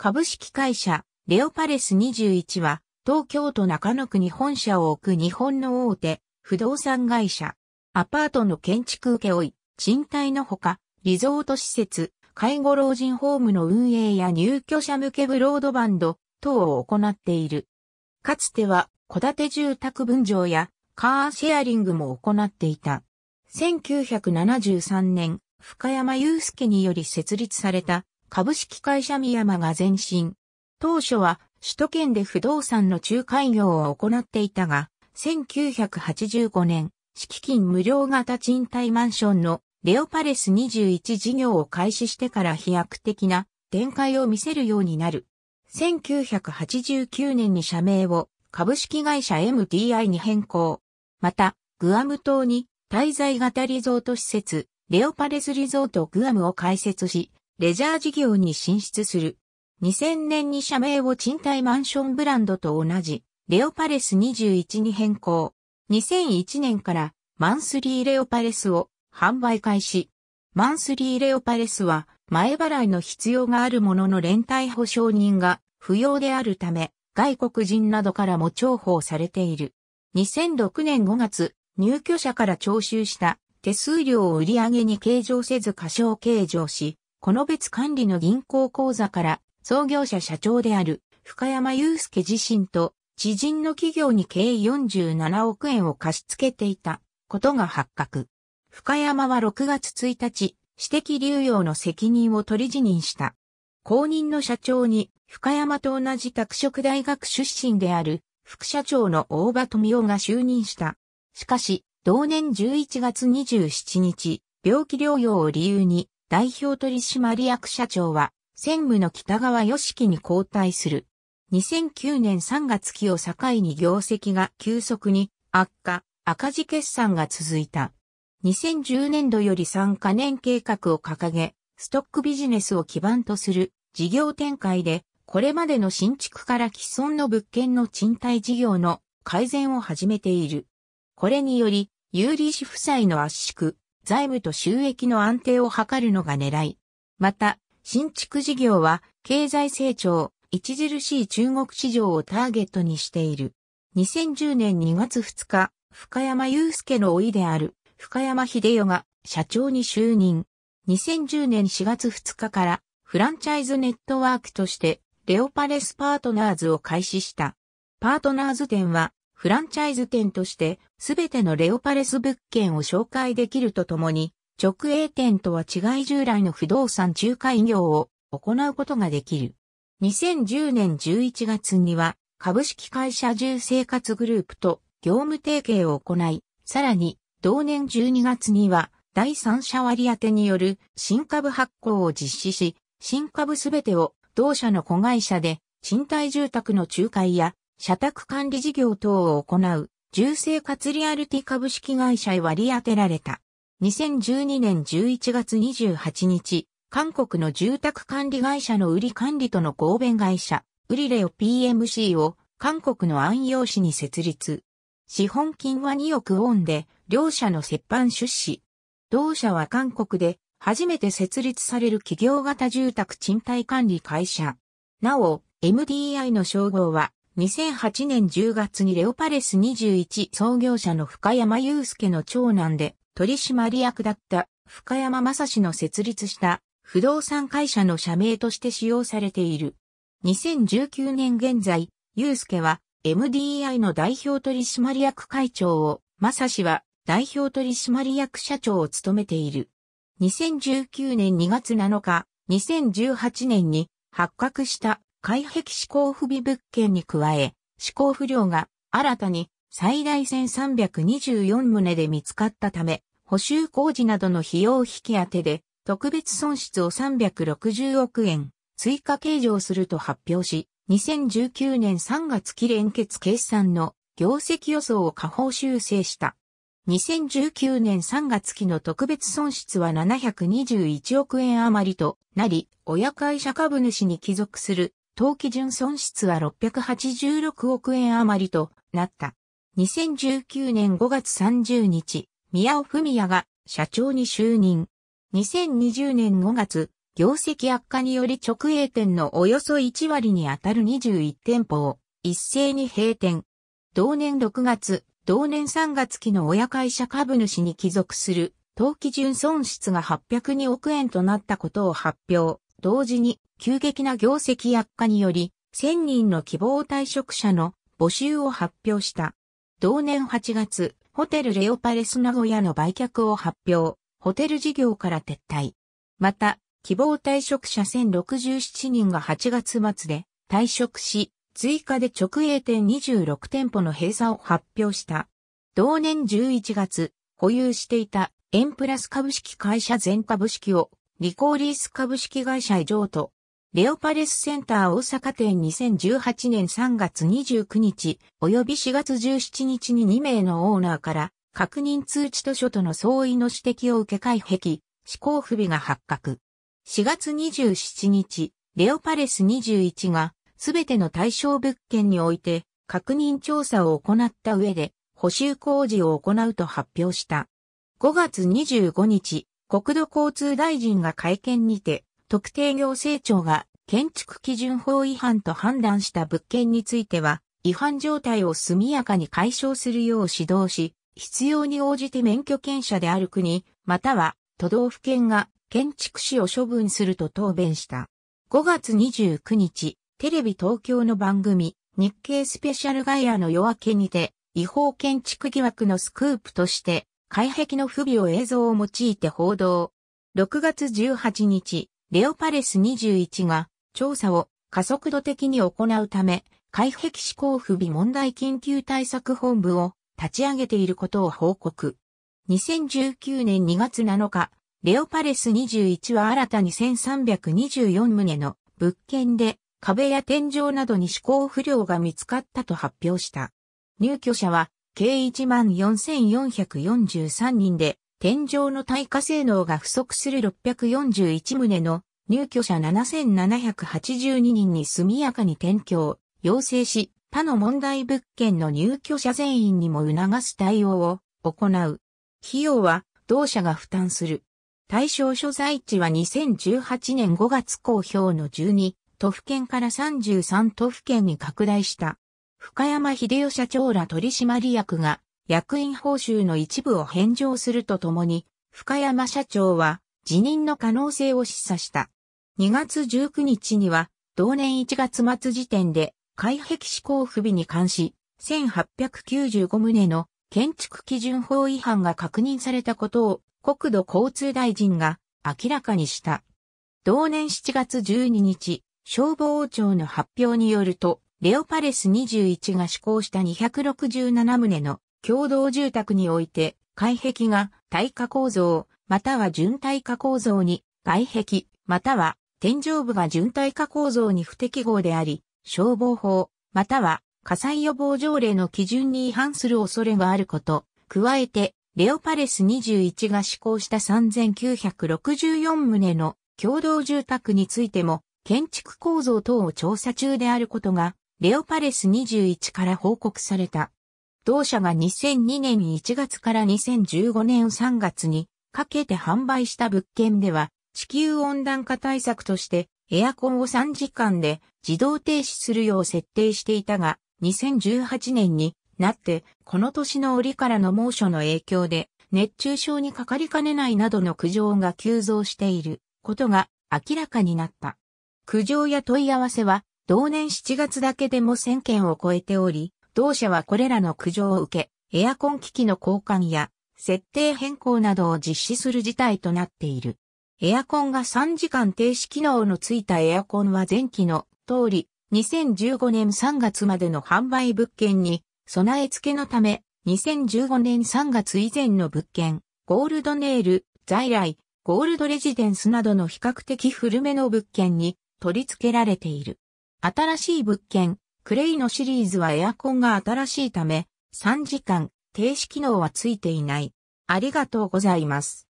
株式会社、レオパレス21は、東京都中野区に本社を置く日本の大手、不動産会社。アパートの建築請負、賃貸のほか、リゾート施設、介護老人ホームの運営や入居者向けブロードバンド等を行っている。かつては、戸建て住宅分譲やカーシェアリングも行っていた。1973年、深山祐介により設立された株式会社三山が前身。当初は首都圏で不動産の仲介業を行っていたが、1985年、敷金無料型賃貸マンションのレオパレス21事業を開始してから飛躍的な展開を見せるようになる。1989年に社名を株式会社 MDI に変更。また、グアム島に滞在型リゾート施設、レオパレスリゾートグアムを開設し、レジャー事業に進出する。2000年に社名を賃貸マンションブランドと同じ、レオパレス21に変更。2001年からマンスリーレオパレスを販売開始。マンスリーレオパレスは前払いの必要があるものの連帯保証人が不要であるため、外国人などからも重宝されている。2006年5月、入居者から徴収した手数料を売上に計上せず過小計上し、この別管理の銀行口座から創業者社長である深山祐介自身と知人の企業に計47億円を貸し付けていたことが発覚。深山は6月1日、私的流用の責任を取り辞任した。公認の社長に深山と同じ拓殖大学出身である副社長の大場富夫が就任した。しかし、同年11月27日、病気療養を理由に代表取締役社長は、専務の北川義樹に交代する。2009年3月期を境に業績が急速に悪化、赤字決算が続いた。2010年度より3カ年計画を掲げ、ストックビジネスを基盤とする事業展開で、これまでの新築から既存の物件の賃貸事業の改善を始めている。これにより、有利子負債の圧縮、財務と収益の安定を図るのが狙い。また、新築事業は経済成長、著しい中国市場をターゲットにしている。2010年2月2日、深山祐介の甥である深山秀代が社長に就任。2010年4月2日からフランチャイズネットワークとしてレオパレスパートナーズを開始した。パートナーズ店はフランチャイズ店としてすべてのレオパレス物件を紹介できるとともに、直営店とは違い従来の不動産仲介業を行うことができる。2010年11月には株式会社住生活グループと業務提携を行い、さらに同年12月には第三者割当による新株発行を実施し、新株すべてを同社の子会社で賃貸住宅の仲介や社宅管理事業等を行う、重生活リアルティ株式会社へ割り当てられた。2012年11月28日、韓国の住宅管理会社の売り管理との合弁会社、ウリレオ PMC を韓国の安陽市に設立。資本金は2億ウォンで、両社の折半出資。同社は韓国で初めて設立される企業型住宅賃貸管理会社。なお、MDI の称号は2008年10月にレオパレス21創業者の深山祐介の長男で取締役だった深山正史の設立した不動産会社の社名として使用されている。2019年現在、祐介は MDI の代表取締役会長を、正史は代表取締役社長を務めている。2019年2月7日、2018年に発覚した開壁思考不備物件に加え、思考不良が新たに最大1324棟で見つかったため、補修工事などの費用引き当てで、特別損失を360億円追加計上すると発表し、2019年3月期連結決算の業績予想を下方修正した。2019年3月期の特別損失は721億円余りとなり、親会社株主に帰属する当期純損失は686億円余りとなった。2019年5月30日、宮尾文也が社長に就任。2020年5月、業績悪化により直営店のおよそ1割にあたる21店舗を一斉に閉店。同年6月、同年3月期の親会社株主に帰属する当期純損失が802億円となったことを発表。同時に急激な業績悪化により、1000人の希望退職者の募集を発表した。同年8月、ホテルレオパレス名古屋の売却を発表、ホテル事業から撤退。また、希望退職者1067人が8月末で退職し、追加で直営店26店舗の閉鎖を発表した。同年11月、保有していたエンプラス株式会社全株式をリコーリース株式会社へ譲渡、レオパレスセンター大阪店2018年3月29日及び4月17日に2名のオーナーから確認通知図書との相違の指摘を受け解辟、施行不備が発覚。4月27日、レオパレス21がすべての対象物件において確認調査を行った上で補修工事を行うと発表した。5月25日、国土交通大臣が会見にて、特定行政庁が建築基準法違反と判断した物件については、違反状態を速やかに解消するよう指導し、必要に応じて免許権者である国、または都道府県が建築士を処分すると答弁した。5月29日、テレビ東京の番組、日経スペシャルガイアの夜明けにて、違法建築疑惑のスクープとして、外壁の不備を映像を用いて報道。6月18日、レオパレス21が調査を加速度的に行うため、海壁思考不備問題緊急対策本部を立ち上げていることを報告。2019年2月7日、レオパレス21は新たに1324棟の物件で壁や天井などに思考不良が見つかったと発表した。入居者は計14,443人で天井の耐火性能が不足する641棟の入居者7782人に速やかに転居、を要請し、他の問題物件の入居者全員にも促す対応を行う。費用は同社が負担する。対象所在地は2018年5月公表の12都府県から33都府県に拡大した。深山秀夫社長ら取締役が役員報酬の一部を返上するとともに、深山社長は辞任の可能性を示唆した。2月19日には、同年1月末時点で、開壁施工不備に関し、1895棟の建築基準法違反が確認されたことを国土交通大臣が明らかにした。同年7月12日、消防庁の発表によると、レオパレス21が施行した267棟の共同住宅において、外壁が耐火構造、または純耐火構造に、外壁、または天井部が純耐火構造に不適合であり、消防法、または火災予防条例の基準に違反する恐れがあること。加えて、レオパレス21が施行した3964棟の共同住宅についても、建築構造等を調査中であることが、レオパレス21から報告された。同社が2002年1月から2015年3月にかけて販売した物件では、地球温暖化対策としてエアコンを3時間で自動停止するよう設定していたが、2018年になって、この年の折からの猛暑の影響で、熱中症にかかりかねないなどの苦情が急増していることが明らかになった。苦情や問い合わせは、同年7月だけでも1000件を超えており、同社はこれらの苦情を受け、エアコン機器の交換や設定変更などを実施する事態となっている。エアコンが3時間停止機能のついたエアコンは前期の通り、2015年3月までの販売物件に備え付けのため、2015年3月以前の物件、ゴールドネイル、在来、ゴールドレジデンスなどの比較的古めの物件に取り付けられている。新しい物件、クレイのシリーズはエアコンが新しいため、3時間、停止機能はついていない。ありがとうございます。